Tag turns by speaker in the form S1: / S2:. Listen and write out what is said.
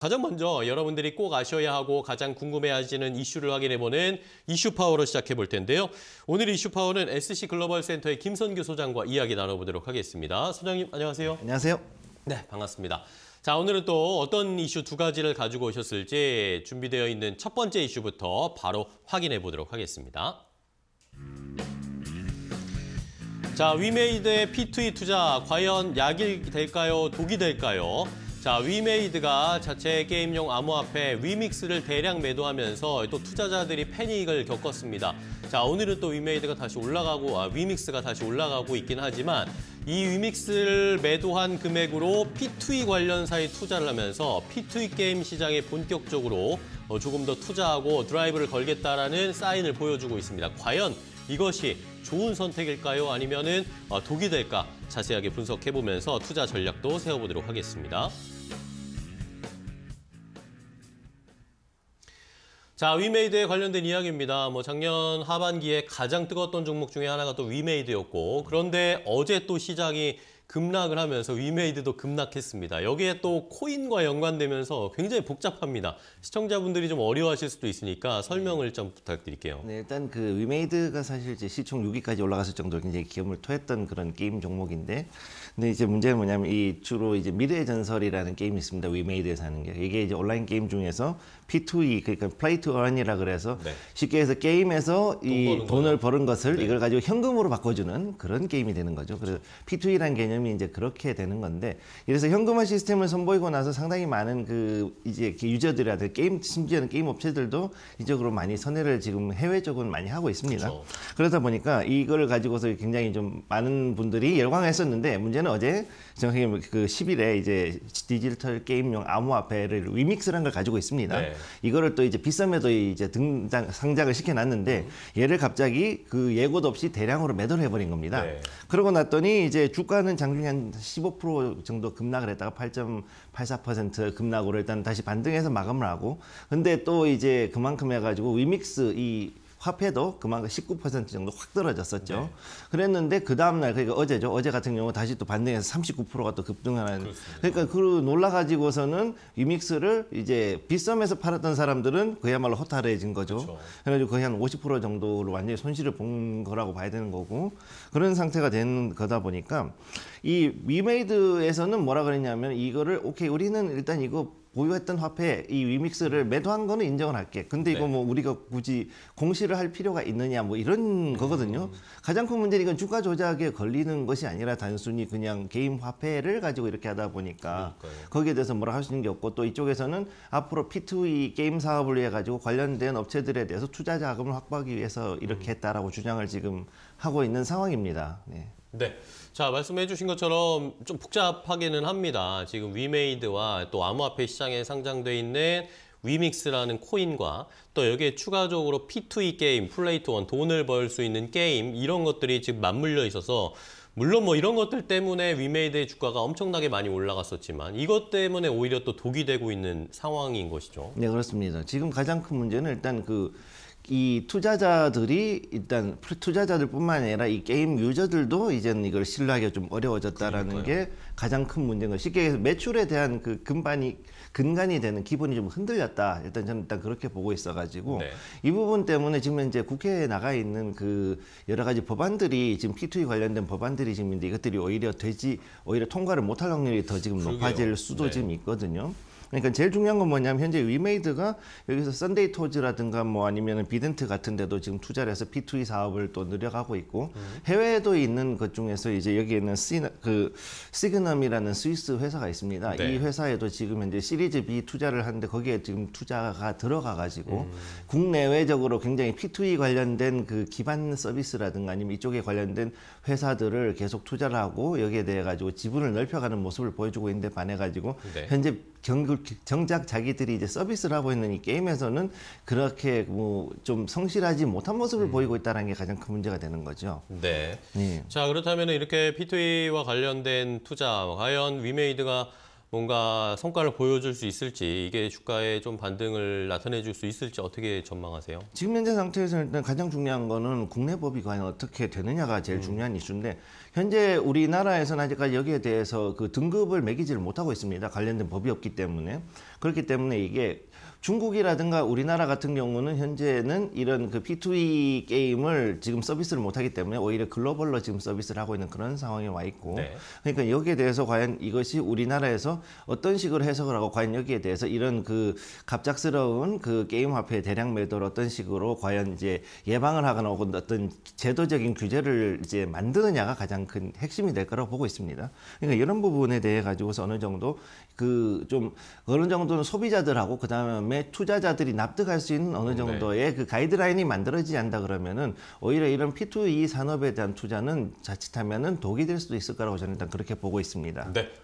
S1: 가장 먼저 여러분들이 꼭 아셔야 하고 가장 궁금해하시는 이슈를 확인해보는 이슈 파워로 시작해 볼 텐데요. 오늘 이슈 파워는 SC 글로벌 센터의 김선규 소장과 이야기 나눠보도록 하겠습니다. 소장님 안녕하세요. 안녕하세요. 네 반갑습니다. 자 오늘은 또 어떤 이슈 두 가지를 가지고 오셨을지 준비되어 있는 첫 번째 이슈부터 바로 확인해 보도록 하겠습니다. 자 위메이드의 P2E 투자 과연 약이 될까요? 독이 될까요? 자, 위메이드가 자체 게임용 암호화폐 위믹스를 대량 매도하면서 또 투자자들이 패닉을 겪었습니다. 자, 오늘은 또 위메이드가 다시 올라가고, 아, 위믹스가 다시 올라가고 있긴 하지만 이 위믹스를 매도한 금액으로 P2E 관련사에 투자를 하면서 P2E 게임 시장에 본격적으로 어, 조금 더 투자하고 드라이브를 걸겠다라는 사인을 보여주고 있습니다. 과연 이것이 좋은 선택일까요? 아니면은 어, 독이 될까? 자세하게 분석해보면서 투자 전략도 세워보도록 하겠습니다. 자, 위메이드에 관련된 이야기입니다. 뭐 작년 하반기에 가장 뜨거웠던 종목 중에 하나가 또 위메이드였고 그런데 어제 또 시장이 급락을 하면서 위메이드도 급락했습니다. 여기에 또 코인과 연관되면서 굉장히 복잡합니다. 시청자분들이 좀 어려워하실 수도 있으니까 설명을 좀 부탁드릴게요. 네,
S2: 일단 그 위메이드가 사실 이제 시총 6위까지 올라갔을 정도로 굉장히 기염을 토했던 그런 게임 종목인데 근데 이제 문제는 뭐냐면 이 주로 이제 미래의 전설이라는 게임이 있습니다. 위메이드에서 하는 게. 이게 이제 온라인 게임 중에서 P2E 그러니까 플레이 투 얼이라 그래서 네. 쉽게 해서 게임에서 이 돈을 거나. 버는 것을 네. 이걸 가지고 현금으로 바꿔 주는 그런 게임이 되는 거죠. 그래서 P2E라는 개념 발음이 이제 그렇게 되는 건데 그래서 현금화 시스템을 선보이고 나서 상당히 많은 그 이제 유저들한테 이 그 게임 심지어는 게임 업체들도 이쪽으로 많이 선회를 지금 해외 쪽은 많이 하고 있습니다. 그렇죠. 그러다 보니까 이걸 가지고서 굉장히 좀 많은 분들이 열광했었는데 문제는 어제 정확히 뭐 그 10일에 이제 디지털 게임용 암호화폐를 위믹스라는 걸 가지고 있습니다. 네. 이거를 또 이제 비싸매도 이제 등장 상장을 시켜놨는데 음. 얘를 갑자기 그 예고도 없이 대량으로 매도를 해버린 겁니다. 네. 그러고 났더니 이제 주가는 장 상중한 15% 정도 급락을 했다가 8.84% 급락으로 일단 다시 반등해서 마감을 하고 근데 또 이제 그만큼 해가지고 위믹스 이 화폐도 그만큼 19% 정도 확 떨어졌었죠. 네. 그랬는데 그 다음날 그러니까 어제죠. 어제 같은 경우 다시 또 반등해서 39%가 또 급등하는. 그니러니까그 놀라 가지고서는 위믹스를 이제 비썸에서 팔았던 사람들은 그야말로 허탈해진 거죠. 그렇죠. 그래가지고 거의 한 50% 정도로 완전히 손실을 본 거라고 봐야 되는 거고 그런 상태가 된 거다 보니까 이 위메이드에서는 뭐라 그랬냐면 이거를 오케이 우리는 일단 이거 보유했던 화폐 이 위믹스를 매도한 거는 인정을 할게. 근데 이거 네. 뭐 우리가 굳이 공시를 할 필요가 있느냐 뭐 이런 음. 거거든요. 음. 가장 큰 문제는 이건 주가 조작에 걸리는 것이 아니라 단순히 그냥 개인 화폐를 가지고 이렇게 하다 보니까 그러니까요. 거기에 대해서 뭐라 할 수 있는 게 없고 또 이쪽에서는 앞으로 P2E 게임 사업을 위해 가지고 관련된 업체들에 대해서 투자 자금을 확보하기 위해서 이렇게 음. 했다라고 주장을 지금 하고 있는 상황입니다. 네.
S1: 네. 자, 말씀해 주신 것처럼 좀 복잡하기는 합니다. 지금 위메이드와 또 암호화폐 시장에 상장돼 있는 위믹스라는 코인과 또 여기에 추가적으로 P2E 게임, 플레이트원, 돈을 벌 수 있는 게임 이런 것들이 지금 맞물려 있어서 물론 뭐 이런 것들 때문에 위메이드의 주가가 엄청나게 많이 올라갔었지만 이것 때문에 오히려 또 독이 되고 있는 상황인 것이죠.
S2: 네, 그렇습니다. 지금 가장 큰 문제는 일단 그이 투자자들이 일단 투자자들뿐만 아니라 이 게임 유저들도 이제는 이걸 신뢰하기가 좀 어려워졌다라는 그러니까요. 게 가장 큰 문제인 거. 예요 쉽게 얘기해서 매출에 대한 그 근반이 근간이 되는 기본이 좀 흔들렸다. 일단 저는 일단 그렇게 보고 있어가지고 네. 이 부분 때문에 지금 이제 국회에 나가 있는 그 여러 가지 법안들이 지금 P2E 관련된 법안들이 지금 인데 이것들이 오히려 되지 오히려 통과를 못할 확률이 더 지금 그러게요. 높아질 수도 네. 지금 있거든요. 그러니까 제일 중요한 건 뭐냐면 현재 위메이드가 여기서 썬데이 토즈라든가 뭐 아니면 비덴트 같은 데도 지금 투자를 해서 P2E 사업을 또 늘려가고 있고 음. 해외에도 있는 것 중에서 이제 여기 있는 그 시그넘이라는 스위스 회사가 있습니다. 네. 이 회사에도 지금 현재 시리즈 B 투자를 하는데 거기에 지금 투자가 들어가 가지고 음. 국내외적으로 굉장히 P2E 관련된 그 기반 서비스라든가 아니면 이쪽에 관련된 회사들을 계속 투자를 하고 여기에 대해 가지고 지분을 넓혀가는 모습을 보여주고 있는데 반해 가지고 네. 현재 경, 정, 작 자기들이 이제 서비스를 하고 있는 이 게임에서는 그렇게 뭐 좀 성실하지 못한 모습을 음. 보이고 있다는 게 가장 큰 문제가 되는 거죠. 네. 네.
S1: 자, 그렇다면 이렇게 P2E와 관련된 투자, 과연 위메이드가 뭔가 성과를 보여줄 수 있을지 이게 주가에 좀 반등을 나타내줄 수 있을지 어떻게 전망하세요?
S2: 지금 현재 상태에서 일단 가장 중요한 거는 국내 법이 과연 어떻게 되느냐가 제일 음. 중요한 이슈인데 현재 우리나라에서는 아직까지 여기에 대해서 그 등급을 매기지를 못하고 있습니다. 관련된 법이 없기 때문에 그렇기 때문에 이게 중국이라든가 우리나라 같은 경우는 현재는 이런 그 P2E 게임을 지금 서비스를 못하기 때문에 오히려 글로벌로 지금 서비스를 하고 있는 그런 상황에 와 있고 네. 그러니까 여기에 대해서 과연 이것이 우리나라에서 어떤 식으로 해석을 하고 과연 여기에 대해서 이런 그 갑작스러운 그 게임 화폐 대량 매도를 어떤 식으로 과연 이제 예방을 하거나 혹은 어떤 제도적인 규제를 이제 만드느냐가 가장 큰 핵심이 될 거라고 보고 있습니다. 그러니까 이런 부분에 대해 가지고서 어느 정도 그 좀 어느 정도는 소비자들하고 그 다음에 투자자들이 납득할 수 있는 어느 정도의 네. 그 가이드라인이 만들어지지 않다 그러면은 오히려 이런 P2E 산업에 대한 투자는 자칫하면은 독이 될 수도 있을 거라고 저는 일단 그렇게 보고 있습니다. 네.